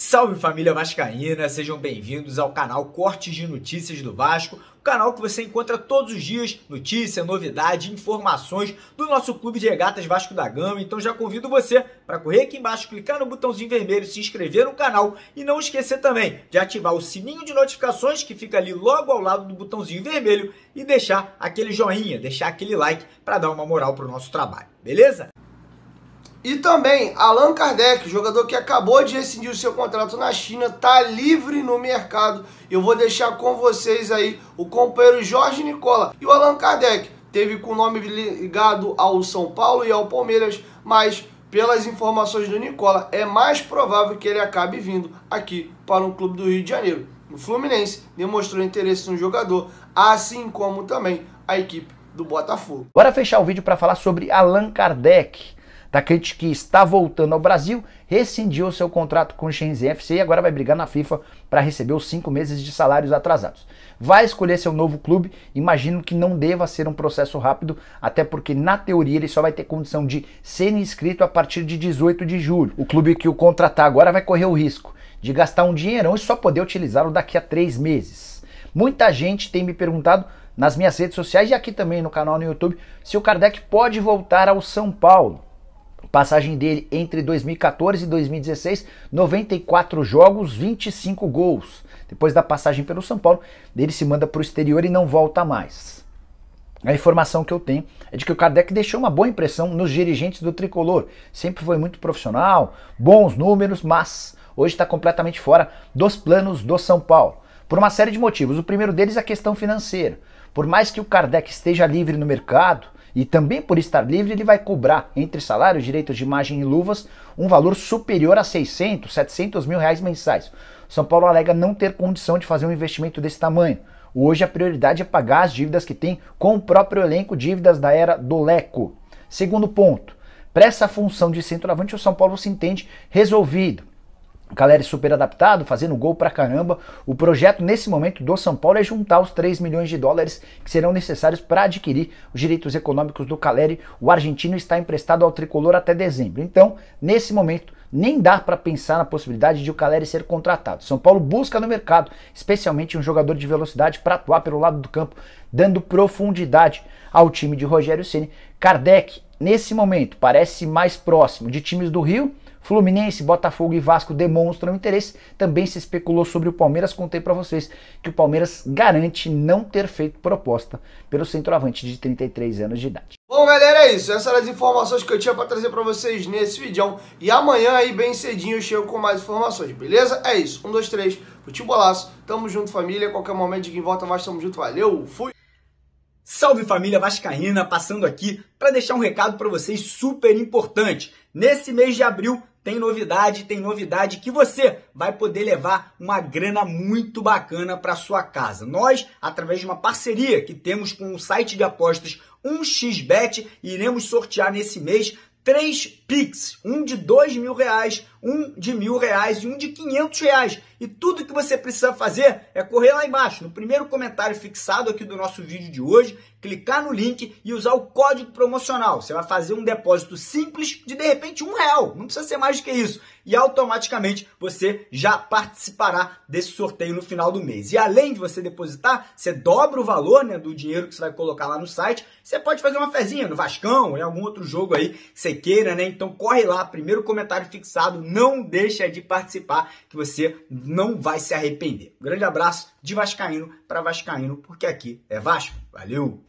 Salve família Vascaína, sejam bem-vindos ao canal Cortes de Notícias do Vasco, o canal que você encontra todos os dias notícia, novidade, informações do nosso clube de regatas Vasco da Gama. Então já convido você para correr aqui embaixo, clicar no botãozinho vermelho, se inscrever no canal e não esquecer também de ativar o sininho de notificações que fica ali logo ao lado do botãozinho vermelho e deixar aquele joinha, deixar aquele like para dar uma moral para o nosso trabalho, beleza? E também Allan Kardec, jogador que acabou de rescindir o seu contrato na China, está livre no mercado. Eu vou deixar com vocês aí o companheiro Jorge Nicola e o Allan Kardec. Teve com o nome ligado ao São Paulo e ao Palmeiras, mas pelas informações do Nicola, é mais provável que ele acabe vindo aqui para um clube do Rio de Janeiro. O Fluminense demonstrou interesse no jogador, assim como também a equipe do Botafogo. Bora fechar o vídeo para falar sobre Allan Kardec Atacante que está voltando ao Brasil rescindiu seu contrato com o Shenzhen FC e agora vai brigar na FIFA para receber os cinco meses de salários atrasados. Vai escolher seu novo clube, imagino que não deva ser um processo rápido, até porque na teoria ele só vai ter condição de ser inscrito a partir de 18 de julho. O clube que o contratar agora vai correr o risco de gastar um dinheirão e só poder utilizá-lo daqui a três meses. Muita gente tem me perguntado nas minhas redes sociais e aqui também no canal no YouTube se o Kardec pode voltar ao São Paulo. Passagem dele entre 2014 e 2016, 94 jogos, 25 gols. Depois da passagem pelo São Paulo, ele se manda para o exterior e não volta mais. A informação que eu tenho é de que o Kardec deixou uma boa impressão nos dirigentes do tricolor. Sempre foi muito profissional, bons números, mas hoje está completamente fora dos planos do São Paulo. Por uma série de motivos. O primeiro deles é a questão financeira. Por mais que o Kardec esteja livre no mercado, e também por estar livre, ele vai cobrar, entre salários, direitos de imagem e luvas, um valor superior a 600, 700 mil reais mensais. São Paulo alega não ter condição de fazer um investimento desse tamanho. Hoje a prioridade é pagar as dívidas que tem com o próprio elenco, dívidas da era do Leco. Segundo ponto, para essa função de centroavante, o São Paulo se entende resolvido. Caleri super adaptado, fazendo gol pra caramba. O projeto nesse momento do São Paulo é juntar os 3 milhões de dólares que serão necessários para adquirir os direitos econômicos do Caleri. O argentino está emprestado ao tricolor até dezembro. Então, nesse momento, nem dá para pensar na possibilidade de o Caleri ser contratado. São Paulo busca no mercado, especialmente um jogador de velocidade para atuar pelo lado do campo, dando profundidade ao time de Rogério Ceni. Kardec, nesse momento, parece mais próximo de times do Rio Fluminense, Botafogo e Vasco demonstram interesse. Também se especulou sobre o Palmeiras. Contei para vocês que o Palmeiras garante não ter feito proposta pelo centroavante de 33 anos de idade. Bom, galera, é isso. Essas eram as informações que eu tinha para trazer para vocês nesse vídeo. E amanhã, aí, bem cedinho, eu chego com mais informações, beleza? É isso. Um, dois, três. Futebolaço. Tamo junto, família. Qualquer momento, de quem volta mais, tamo junto. Valeu, fui! Salve família vascaína, passando aqui para deixar um recado para vocês super importante. Nesse mês de abril tem novidade, tem novidade que você vai poder levar uma grana muito bacana para sua casa. Nós, através de uma parceria que temos com o site de apostas 1xbet, iremos sortear nesse mês três Pix, um de dois mil reais, um de mil reais e um de quinhentos reais. E tudo que você precisa fazer é correr lá embaixo, no primeiro comentário fixado aqui do nosso vídeo de hoje, clicar no link e usar o código promocional. Você vai fazer um depósito simples de de repente um real, não precisa ser mais do que isso. E automaticamente você já participará desse sorteio no final do mês. E além de você depositar, você dobra o valor né, do dinheiro que você vai colocar lá no site. Você pode fazer uma fezinha no Vascão, em algum outro jogo aí que você queira, né? Então corre lá, primeiro comentário fixado, não deixa de participar que você não vai se arrepender. Um grande abraço de Vascaíno para Vascaíno, porque aqui é Vasco. Valeu!